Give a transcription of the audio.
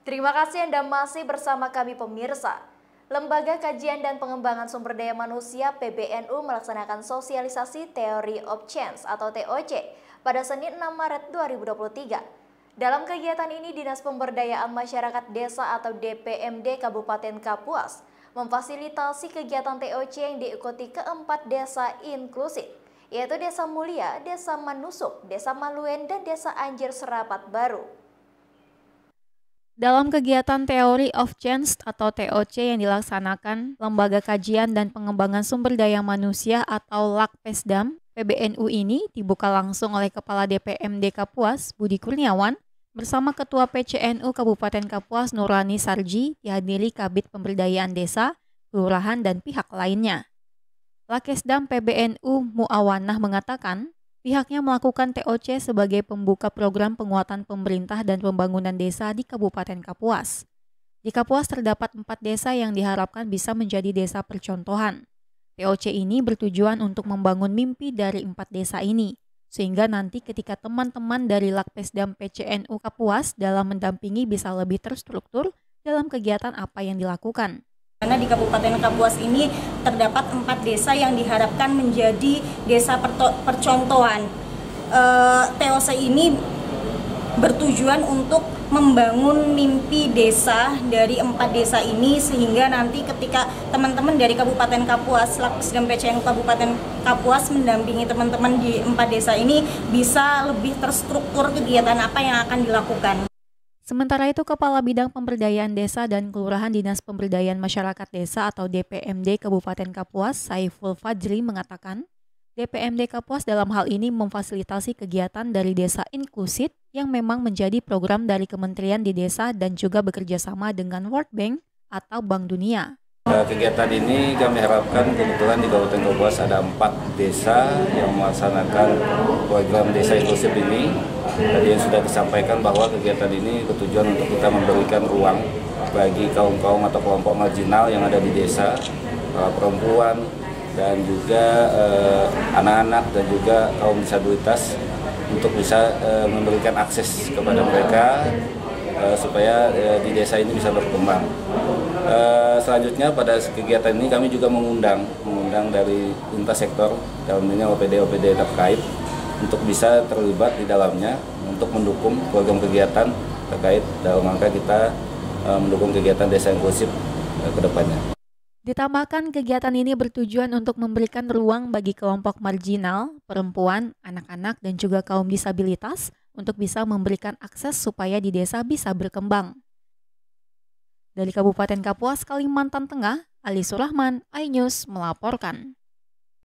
Terima kasih Anda masih bersama kami pemirsa. Lembaga Kajian dan Pengembangan Sumber Daya Manusia PBNU melaksanakan sosialisasi teori of change atau TOC pada Senin 6 Maret 2023. Dalam kegiatan ini, Dinas Pemberdayaan Masyarakat Desa atau DPMD Kabupaten Kapuas memfasilitasi kegiatan TOC yang diikuti keempat desa inklusif, yaitu Desa Mulia, Desa Manusuk, Desa Maluen, dan Desa Anjir Serapat Baru. Dalam kegiatan Theory of Change atau TOC yang dilaksanakan Lembaga Kajian dan Pengembangan Sumber Daya Manusia atau LAKPESDAM, PBNU ini dibuka langsung oleh Kepala DPMD Kapuas, Budi Kurniawan, bersama Ketua PCNU Kabupaten Kapuas Nurani Sarji dihadiri Kabit Pemberdayaan Desa, Kelurahan, dan pihak lainnya. Lakesdam PBNU Muawanah mengatakan, Pihaknya melakukan TOC sebagai pembuka program penguatan pemerintah dan pembangunan desa di Kabupaten Kapuas. Di Kapuas terdapat empat desa yang diharapkan bisa menjadi desa percontohan. TOC ini bertujuan untuk membangun mimpi dari empat desa ini, sehingga nanti ketika teman-teman dari Lakpesdam PCNU Kapuas dalam mendampingi bisa lebih terstruktur dalam kegiatan apa yang dilakukan. Karena di Kabupaten Kapuas ini terdapat empat desa yang diharapkan menjadi desa percontohan. Eh, e, TOC ini bertujuan untuk membangun mimpi desa dari empat desa ini sehingga nanti ketika teman-teman dari Kabupaten Kapuas, dan PCN Kabupaten Kapuas mendampingi teman-teman di empat desa ini bisa lebih terstruktur kegiatan apa yang akan dilakukan. Sementara itu, Kepala Bidang Pemberdayaan Desa dan Kelurahan Dinas Pemberdayaan Masyarakat Desa atau DPMD Kabupaten Kapuas, Saiful Fajri mengatakan, DPMD Kapuas dalam hal ini memfasilitasi kegiatan dari desa inklusif yang memang menjadi program dari Kementerian di Desa dan juga bekerjasama dengan World Bank atau Bank Dunia. Eh, kegiatan ini kami harapkan kebetulan di Kabupaten Kapuas ada empat desa yang melaksanakan program desa inklusif ini. Tadi yang sudah disampaikan bahwa kegiatan ini bertujuan untuk kita memberikan ruang bagi kaum-kaum atau kelompok marginal yang ada di desa, eh, perempuan, dan juga eh, anak-anak dan juga kaum disabilitas untuk bisa memberikan akses kepada mereka Eh, supaya uh, di desa ini bisa berkembang. Uh, selanjutnya pada kegiatan ini kami juga mengundang mengundang dari lintas sektor dalam ini OPD OPD terkait untuk bisa terlibat di dalamnya untuk mendukung program kegiatan terkait dalam rangka kita uh, mendukung kegiatan desa inklusif uh, ke depannya. Ditambahkan kegiatan ini bertujuan untuk memberikan ruang bagi kelompok marginal, perempuan, anak-anak, dan juga kaum disabilitas untuk bisa memberikan akses supaya di desa bisa berkembang. Dari Kabupaten Kapuas, Kalimantan Tengah, Ali Surahman, iNews melaporkan.